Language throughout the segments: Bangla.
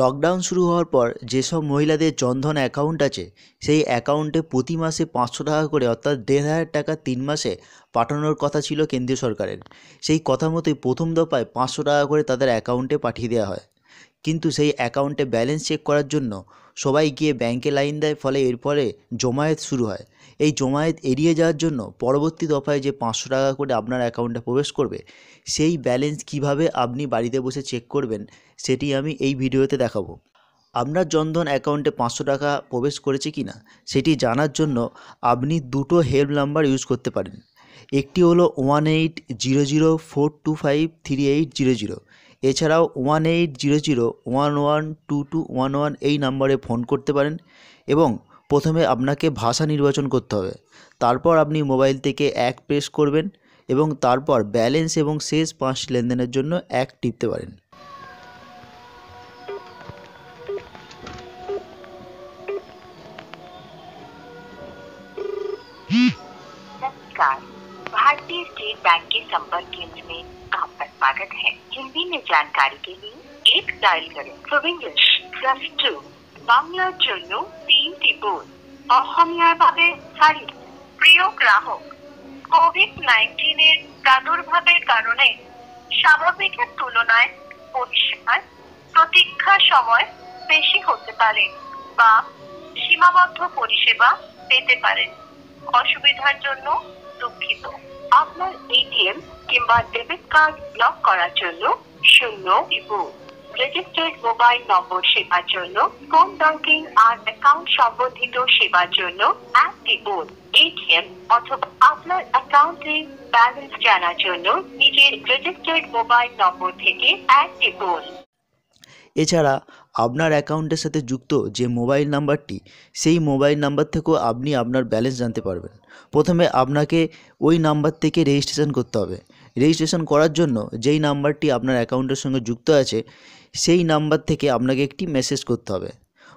লকডাউন শুরু হওয়ার পর যেসব মহিলাদের জনধন অ্যাকাউন্ট আছে সেই অ্যাকাউন্টে প্রতি মাসে পাঁচশো টাকা করে অর্থাৎ দেড় হাজার টাকা তিন মাসে পাঠানোর কথা ছিল কেন্দ্রীয় সরকারের সেই কথা মতোই প্রথম দফায় পাঁচশো টাকা করে তাদের অ্যাকাউন্টে পাঠিয়ে দেওয়া হয় কিন্তু সেই অ্যাকাউন্টে ব্যালেন্স চেক করার জন্য সবাই গিয়ে ব্যাংকে লাইন দেয় ফলে এরপরে জমায়েত শুরু হয় এই জমায়েত এড়িয়ে যাওয়ার জন্য পরবর্তী দফায় যে পাঁচশো টাকা করে আপনার অ্যাকাউন্টে প্রবেশ করবে সেই ব্যালেন্স কিভাবে আপনি বাড়িতে বসে চেক করবেন সেটি আমি এই ভিডিওতে দেখাবো আপনার জনধন অ্যাকাউন্টে পাঁচশো টাকা প্রবেশ করেছে কি না সেটি জানার জন্য আপনি দুটো হেল্প নাম্বার ইউজ করতে পারেন একটি হলো one eight zero zero four two five three eight zero zero এছাড়াও one eight zero zero one one two two one one এই নাম্বারে ফোন করতে পারেন এবং প্রথমে আপনাকে ভাষা নির্বাচন করতে হবে তারপর আপনি মোবাইল থেকে এক প্রেস করবেন এবং তারপর ব্যালেন্স এবং শেষ পাঁচ লেনদেনের জন্য এক টিপতে পারেন Sky. भारतीय स्टेट बैंक के संपर्क केंद्र में आपका स्वागत है हिंदी में जानकारी के लिए एक डायल करें फॉर इंग्लिश प्लस टू বাংলার জন্য তিন টিপুন অসমীয়ার বাবে চারি প্রিয় গ্রাহক কোভিড নাইন্টিনের প্রাদুর্ভাবের কারণে স্বাভাবিকের তুলনায় পরিষেবার প্রতীক্ষা সময় বেশি হতে পারে বা সীমাবদ্ধ পরিষেবা পেতে পারেন অসুবিধার জন্য দুঃখিত আপনার এটিএম কিংবা ডেবিট কার্ড ব্লক করার জন্য শূন্য এবং রেজিস্টার্ড মোবাইল নম্বর সেবার জন্য ফোন ব্যাংকিং আর অ্যাকাউন্ট সম্বন্ধিত সেবার জন্য এক টিপুন এটিএম অথবা আপনার অ্যাকাউন্টে ব্যালেন্স জানার জন্য নিজের রেজিস্টার্ড মোবাইল নম্বর থেকে এক টিপুন এছাড়া আপনার অ্যাকাউন্টের সাথে যুক্ত যে মোবাইল নাম্বারটি সেই মোবাইল নাম্বার থেকেও আপনি আপনার ব্যালেন্স জানতে পারবেন প্রথমে আপনাকে ওই নাম্বার থেকে রেজিস্ট্রেশন করতে হবে রেজিস্ট্রেশন করার জন্য যেই নাম্বারটি আপনার অ্যাকাউন্টের সঙ্গে যুক্ত আছে সেই নাম্বার থেকে আপনাকে একটি মেসেজ করতে হবে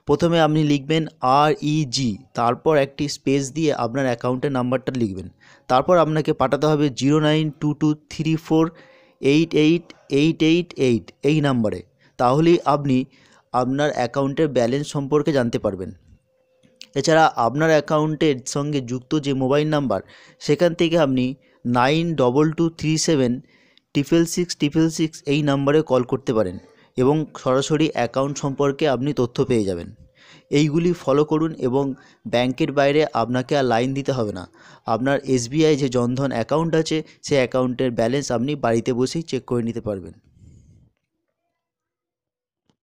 প্রথমে আপনি লিখবেন আর ইজি e তারপর একটি স্পেস দিয়ে আপনার অ্যাকাউন্টের নাম্বারটা লিখবেন তারপর আপনাকে পাঠাতে হবে zero nine two two three four eight eight eight eight eight এই নাম্বারে তাহলেই আপনি আপনার অ্যাকাউন্টের ব্যালেন্স সম্পর্কে জানতে পারবেন এছাড়া আপনার অ্যাকাউন্টের সঙ্গে যুক্ত যে মোবাইল নাম্বার সেখান থেকে আপনি nine double two three seven triple six triple six এই নাম্বারে কল করতে পারেন এবং সরাসরি অ্যাকাউন্ট সম্পর্কে আপনি তথ্য পেয়ে যাবেন এইগুলি ফলো করুন এবং ব্যাংকের বাইরে আপনাকে আর লাইন দিতে হবে না আপনার এসবিআই যে জনধন অ্যাকাউন্ট আছে সেই অ্যাকাউন্টের ব্যালেন্স আপনি বাড়িতে বসেই চেক করে নিতে পারবেন